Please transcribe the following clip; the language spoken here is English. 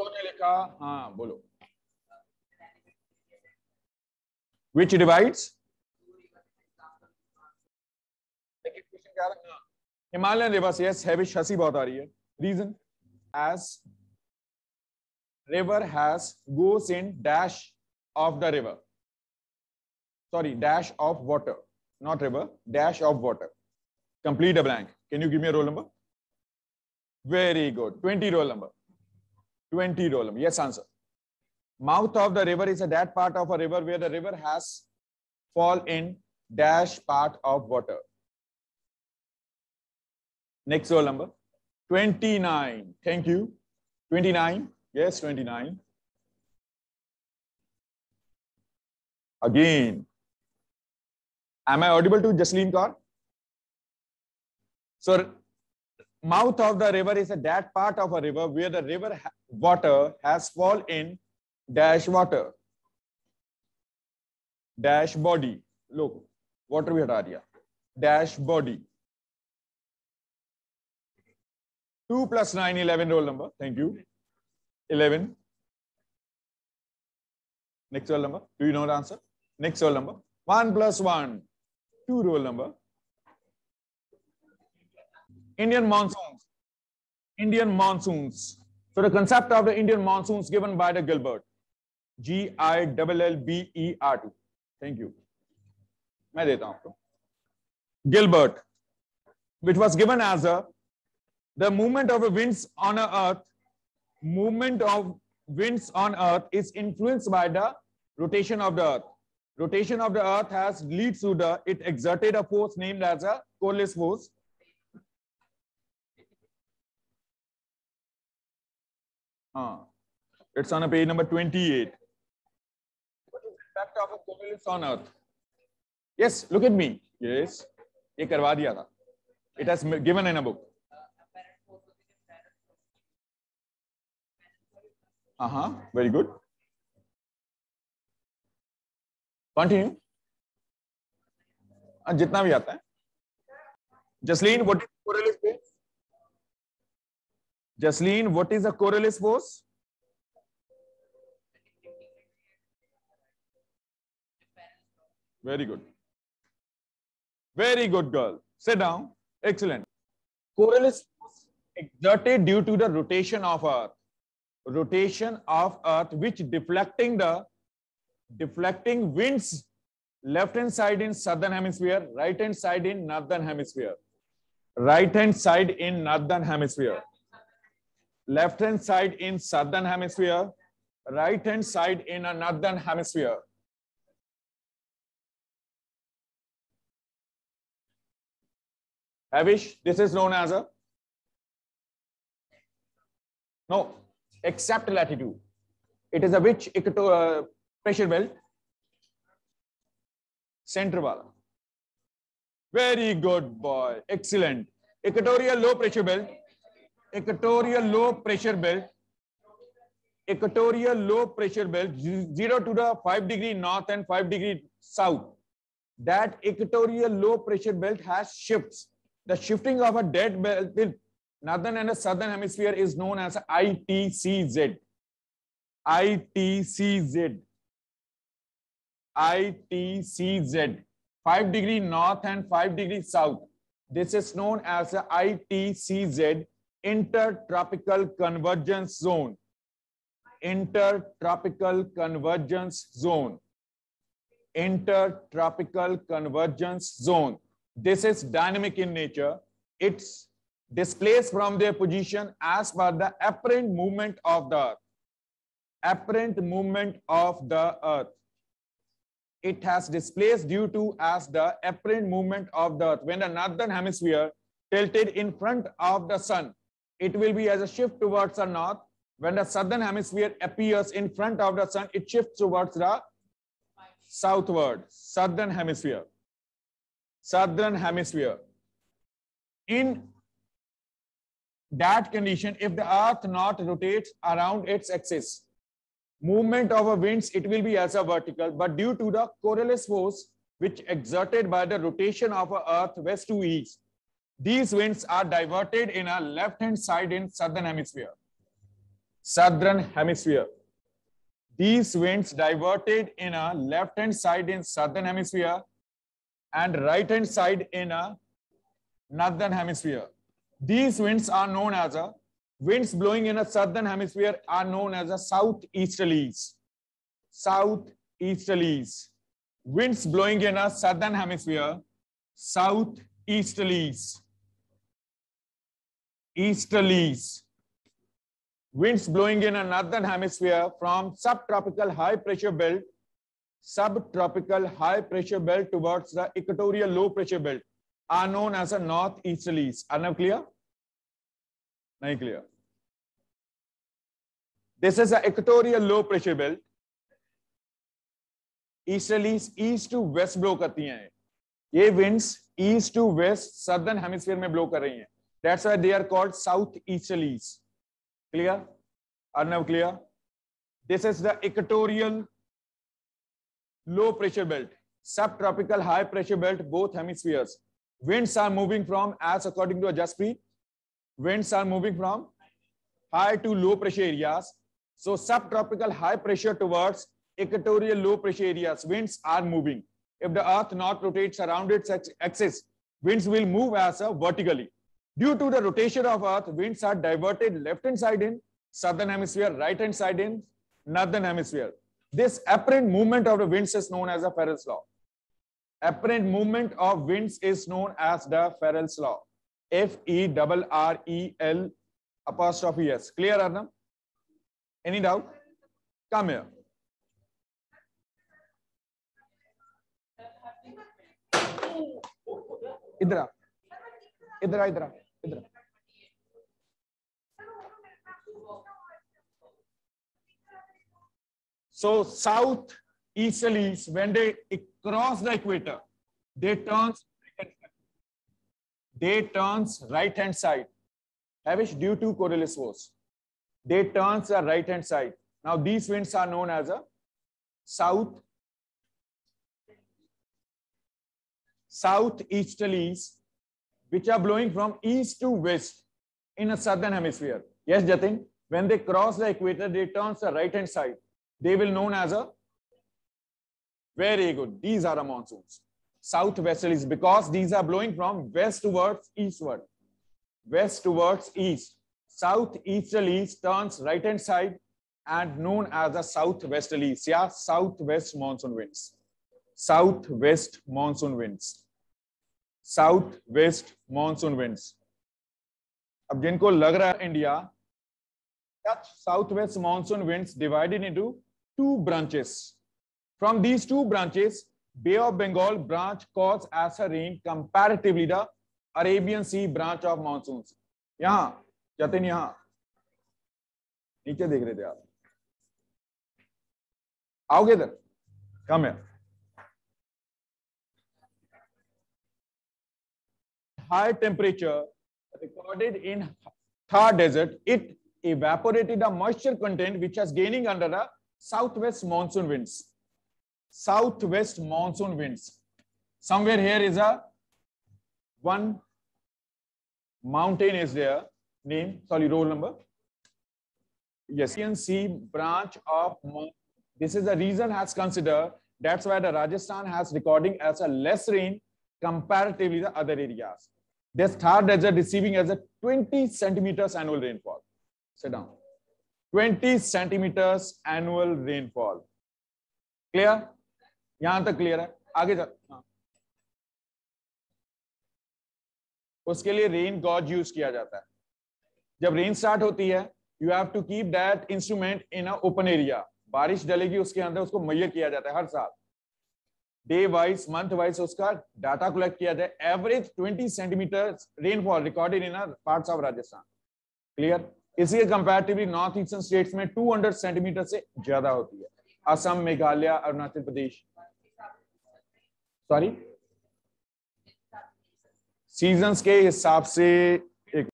कोने लिखा हाँ बोलो which divides Himalayan rivers yes heavy शसी बहुत आ रही है reason as river has goes in dash of the river sorry dash of water not river dash of water complete a blank can you give me roll number very good twenty roll number 20 dolum. Yes, answer. Mouth of the river is a that part of a river where the river has fall in dash part of water. Next roll number 29. Thank you. 29. Yes, 29. Again. Am I audible to Jasleen Kaur? So mouth of the river is a, that part of a river where the river ha water has fall in dash water dash body look water we had dash body 2 plus 9 11 roll number thank you 11 next roll number do you know the answer next roll number 1 plus 1 2 roll number Indian monsoons. Indian monsoons. So the concept of the Indian monsoons given by the Gilbert. G I L L B E R T. Thank you. मैं देता हूं आपको Gilbert, which was given as a the movement of winds on earth, movement of winds on earth is influenced by the rotation of the earth. Rotation of the earth has leads to the it exerted a force named as a Coriolis force Uh, it's on a page number 28. What is the impact of communists on earth? Yes, look at me. Yes. ये करवा दिया था. It has given in a book. Uh huh. Very good. Continue. जितना भी आता है Jasleen what is correlation Jasleen, what is the Coriolis force? Very good. Very good girl. Sit down. Excellent. Coriolis force exerted due to the rotation of Earth. Rotation of Earth, which deflecting the deflecting winds left hand side in southern hemisphere, right hand side in northern hemisphere. Right hand side in northern hemisphere left hand side in southern hemisphere, right hand side in a northern hemisphere. Avish, this is known as a no, except latitude. It is a which uh, pressure belt? Center wala. Very good boy. Excellent. Equatorial low pressure belt equatorial low pressure belt, equatorial low pressure belt 0 to the 5 degree north and 5 degree south, that equatorial low pressure belt has shifts. The shifting of a dead belt in northern and the southern hemisphere is known as ITCZ. ITCZ. ITCZ. 5 degree north and 5 degree south. This is known as ITCZ intertropical convergence zone intertropical convergence zone intertropical convergence zone this is dynamic in nature it's displaced from their position as per the apparent movement of the earth apparent movement of the earth it has displaced due to as the apparent movement of the earth when the northern hemisphere tilted in front of the sun it will be as a shift towards the north. When the southern hemisphere appears in front of the sun, it shifts towards the southward, southern hemisphere. Southern hemisphere. In that condition, if the earth not rotates around its axis, movement of a winds, it will be as a vertical, but due to the coriolis force, which exerted by the rotation of a earth west to east, these winds are diverted in a left hand side in southern hemisphere southern hemisphere these winds diverted in a left hand side in southern hemisphere and right hand side in a northern hemisphere these winds are known as a winds blowing in a southern hemisphere are known as a southeasterlies southeasterlies winds blowing in a southern hemisphere southeasterlies easterlies. Winds blowing in a northern hemisphere from subtropical high pressure belt, subtropical high pressure belt towards the equatorial low pressure belt are known as a northeasterlies. Are now clear? Now clear. This is the equatorial low pressure belt. Easterlies east to west blow करती हैं ये winds east to west southern hemisphere में blow कर रही हैं That's why they are called South Easterlies. Clear? Are now clear? This is the equatorial low pressure belt, subtropical high pressure belt, both hemispheres. Winds are moving from, as according to Ajaspi, winds are moving from high to low pressure areas. So subtropical high pressure towards equatorial low pressure areas, winds are moving. If the earth not rotates around its axis, winds will move as a vertically. Due to the rotation of Earth, winds are diverted left-hand side in, southern hemisphere, right-hand side in, northern hemisphere. This apparent movement of the winds is known as the Farrell's law. Apparent movement of winds is known as the Farrell's law. F E R R E L apostrophe S. Clear, Arnam? Any doubt? Come here. Idra. So south easterlies, when they cross the equator, they turns they turns right hand side. Havish due to Coriolis force, they turns the right hand side. Now these winds are known as a south south easterlies, which are blowing from east to west in a southern hemisphere. Yes, Jatin, when they cross the equator, they turn the right-hand side. They will known as a, very good, these are the monsoons. is because these are blowing from west towards eastward. West towards east. Southeasterlies turns right-hand side and known as the southwesterly. Yeah, southwest monsoon winds. Southwest monsoon winds. South west monsoon winds अब जिनको लग रहा है India south west monsoon winds divided into two branches from these two branches bay of Bengal branch causes a rain comparatively the Arabian sea branch of monsoon यहां जतिन यहां नीचे देख रहे थे आप आओगे इधर कम है high temperature recorded in Thar Desert, it evaporated the moisture content which was gaining under the southwest monsoon winds. Southwest monsoon winds. Somewhere here is a one mountain is there, name, sorry, roll number. Yes, CNC branch of, this is the reason has considered, that's why the Rajasthan has recording as a less rain comparatively the other areas. They start as a receiving as a 20 centimeters annual rainfall. Sit down. 20 centimeters annual rainfall. Clear? यहां तक clear है आगे जा हाँ। उसके लिए rain gauge use किया जाता है जब रेन स्टार्ट होती है you have to keep that instrument in open area बारिश डलेगी उसके अंदर उसको मुहैया किया जाता है हर साल डे वाइज मंथ वाइज उसका डाटा कलेक्ट किया जाए average 20 centimetre rainfall recorded in parts of Rajasthan clear इसी कंपेरेटिवली नॉर्थ ईस्टर्न स्टेट्स में 200 सेंटीमीटर से ज्यादा होती है असम मेघालय अरुणाचल प्रदेश सॉरी सीजन के हिसाब से